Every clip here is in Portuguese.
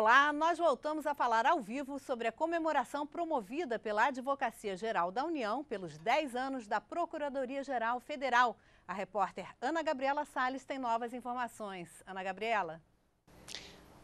Olá, nós voltamos a falar ao vivo sobre a comemoração promovida pela Advocacia Geral da União pelos 10 anos da Procuradoria Geral Federal. A repórter Ana Gabriela Salles tem novas informações. Ana Gabriela.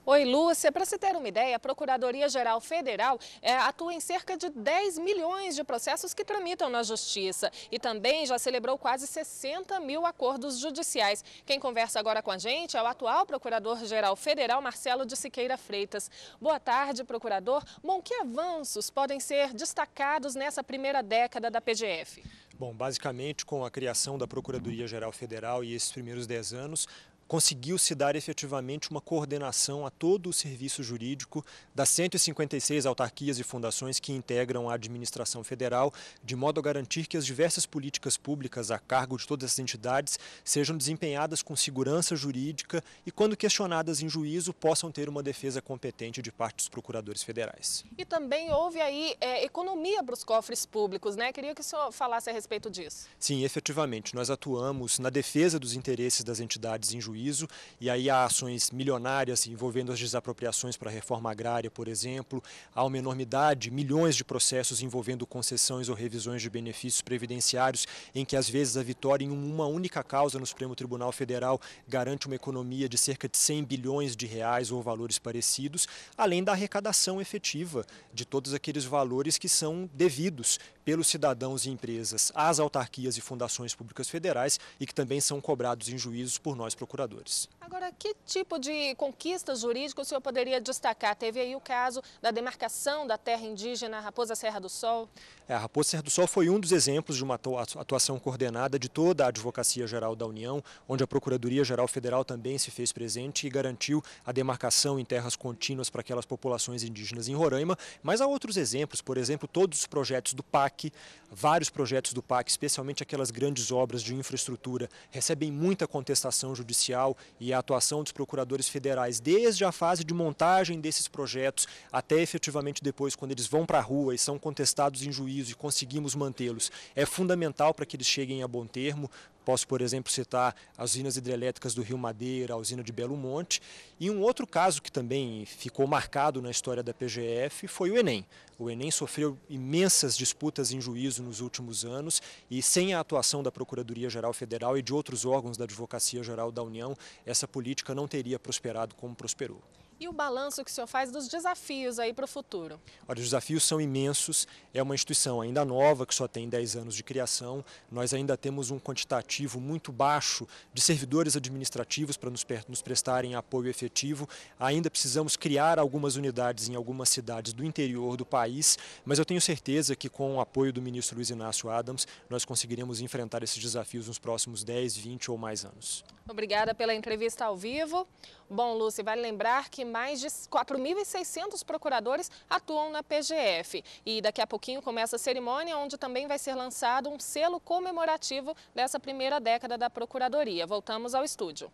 Oi, Lúcia. Para se ter uma ideia, a Procuradoria-Geral Federal é, atua em cerca de 10 milhões de processos que tramitam na Justiça e também já celebrou quase 60 mil acordos judiciais. Quem conversa agora com a gente é o atual Procurador-Geral Federal, Marcelo de Siqueira Freitas. Boa tarde, procurador. Bom, que avanços podem ser destacados nessa primeira década da PGF? Bom, basicamente com a criação da Procuradoria-Geral Federal e esses primeiros 10 anos, conseguiu se dar efetivamente uma coordenação a todo o serviço jurídico das 156 autarquias e fundações que integram a administração federal, de modo a garantir que as diversas políticas públicas a cargo de todas as entidades sejam desempenhadas com segurança jurídica e, quando questionadas em juízo, possam ter uma defesa competente de parte dos procuradores federais. E também houve aí é, economia para os cofres públicos, né? Queria que o senhor falasse a respeito disso. Sim, efetivamente. Nós atuamos na defesa dos interesses das entidades em juízo prejuízo, e aí há ações milionárias envolvendo as desapropriações para a reforma agrária, por exemplo, há uma enormidade, milhões de processos envolvendo concessões ou revisões de benefícios previdenciários, em que às vezes a vitória em uma única causa no Supremo Tribunal Federal garante uma economia de cerca de 100 bilhões de reais ou valores parecidos, além da arrecadação efetiva de todos aqueles valores que são devidos pelos cidadãos e empresas às autarquias e fundações públicas federais e que também são cobrados em juízos por nós procuradores. Agora, que tipo de conquista jurídica o senhor poderia destacar? Teve aí o caso da demarcação da terra indígena Raposa Serra do Sol? É, a Raposa Serra do Sol foi um dos exemplos de uma atuação coordenada de toda a Advocacia Geral da União, onde a Procuradoria Geral Federal também se fez presente e garantiu a demarcação em terras contínuas para aquelas populações indígenas em Roraima. Mas há outros exemplos, por exemplo, todos os projetos do PAC PAC. Vários projetos do PAC, especialmente aquelas grandes obras de infraestrutura, recebem muita contestação judicial e a atuação dos procuradores federais, desde a fase de montagem desses projetos até efetivamente depois, quando eles vão para a rua e são contestados em juízo e conseguimos mantê-los, é fundamental para que eles cheguem a bom termo. Posso, por exemplo, citar as usinas hidrelétricas do Rio Madeira, a usina de Belo Monte. E um outro caso que também ficou marcado na história da PGF foi o Enem. O Enem sofreu imensas disputas em juízo nos últimos anos e sem a atuação da Procuradoria-Geral Federal e de outros órgãos da Advocacia Geral da União, essa política não teria prosperado como prosperou. E o balanço que o senhor faz dos desafios aí para o futuro? Olha, os desafios são imensos. É uma instituição ainda nova, que só tem 10 anos de criação. Nós ainda temos um quantitativo muito baixo de servidores administrativos para nos, nos prestarem apoio efetivo. Ainda precisamos criar algumas unidades em algumas cidades do interior do país, mas eu tenho certeza que com o apoio do ministro Luiz Inácio Adams, nós conseguiremos enfrentar esses desafios nos próximos 10, 20 ou mais anos. Obrigada pela entrevista ao vivo. Bom, Lúcia, vale lembrar que mais de 4.600 procuradores atuam na PGF. E daqui a pouquinho começa a cerimônia, onde também vai ser lançado um selo comemorativo dessa primeira década da Procuradoria. Voltamos ao estúdio.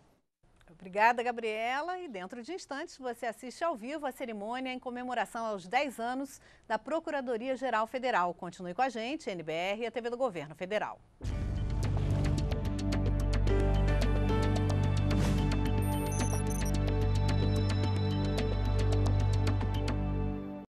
Obrigada, Gabriela. E dentro de instantes você assiste ao vivo a cerimônia em comemoração aos 10 anos da Procuradoria Geral Federal. Continue com a gente, NBR e a TV do Governo Federal.